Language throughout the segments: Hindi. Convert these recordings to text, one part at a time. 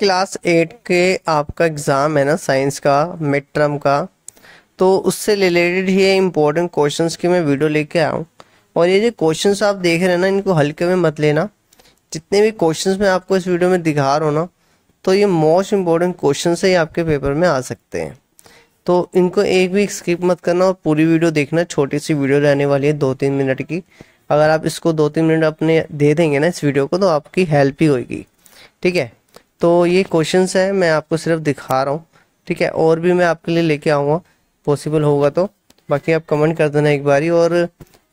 क्लास एट के आपका एग्ज़ाम है ना साइंस का मिड टर्म का तो उससे रिलेटेड ये इम्पोर्टेंट क्वेश्चन की मैं वीडियो लेके आया हूँ और ये जो क्वेश्चन आप देख रहे हैं ना इनको हल्के में मत लेना जितने भी क्वेश्चन मैं आपको इस वीडियो में दिखा रहा हूँ ना तो ये मोस्ट इम्पोर्टेंट क्वेश्चन ही आपके पेपर में आ सकते हैं तो इनको एक भी स्किप मत करना और पूरी वीडियो देखना छोटी सी वीडियो रहने वाली है दो तीन मिनट की अगर आप इसको दो तीन मिनट अपने दे देंगे ना इस वीडियो को तो आपकी हेल्प ही होगी ठीक है तो ये क्वेश्चन है मैं आपको सिर्फ दिखा रहा हूँ ठीक है और भी मैं आपके लिए लेके आऊँगा पॉसिबल होगा तो बाकी आप कमेंट कर देना एक बारी और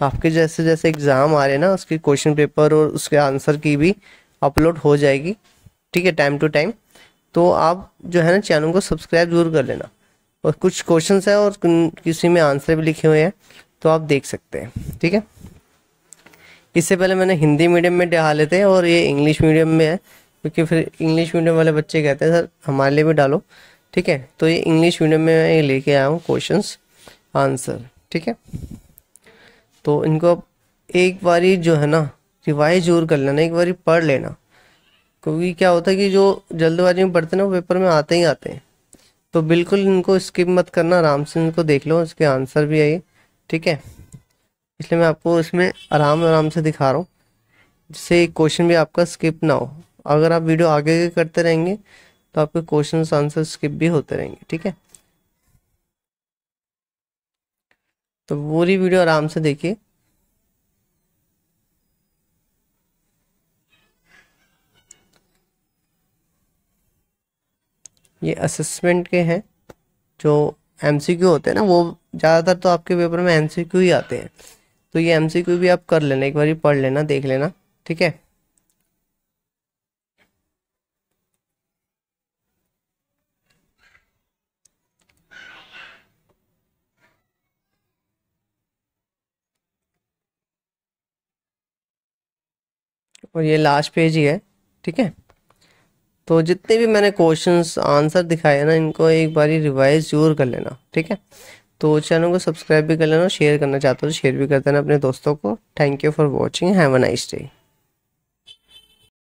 आपके जैसे जैसे एग्ज़ाम आ रहे हैं ना उसके क्वेश्चन पेपर और उसके आंसर की भी अपलोड हो जाएगी ठीक है टाइम टू टाइम तो आप जो है ना चैनल को सब्सक्राइब जरूर कर लेना और कुछ क्वेश्चन है और किसी में आंसर भी लिखे हुए हैं तो आप देख सकते हैं ठीक है इससे पहले मैंने हिंदी मीडियम में डाले थे और ये इंग्लिश मीडियम में है क्योंकि फिर इंग्लिश मीडियम वाले बच्चे कहते हैं सर हमारे लिए भी डालो ठीक है तो ये इंग्लिश मीडियम में मैं लेके आया हूँ क्वेश्चन आंसर ठीक है तो इनको अब एक बारी जो है ना रिवाइज जरूर कर लेना एक बारी पढ़ लेना क्योंकि क्या होता है कि जो जल्दबाजी में पढ़ते ना वो पेपर में आते ही आते हैं तो बिल्कुल इनको स्किप मत करना आराम से इनको देख लो इसके आंसर भी आइए ठीक है इसलिए मैं आपको इसमें आराम आराम से दिखा रहा हूँ जिससे क्वेश्चन भी आपका स्किप ना हो अगर आप वीडियो आगे आगे करते रहेंगे तो आपके क्वेश्चन आंसर स्किप भी होते रहेंगे ठीक है तो पूरी वीडियो आराम से देखिए ये असेसमेंट के हैं जो एमसीक्यू होते हैं ना वो ज़्यादातर तो आपके पेपर में एमसीक्यू ही आते हैं तो ये एमसीक्यू भी आप कर लेना एक बार पढ़ लेना देख लेना ठीक है और ये लास्ट पेज ही है ठीक है तो जितने भी मैंने क्वेश्चंस आंसर दिखाए ना इनको एक बार रिवाइज जरूर कर लेना ठीक है तो चैनल को सब्सक्राइब भी कर लेना शेयर करना चाहते हो तो शेयर भी कर देना अपने दोस्तों को thank you for watching have a nice day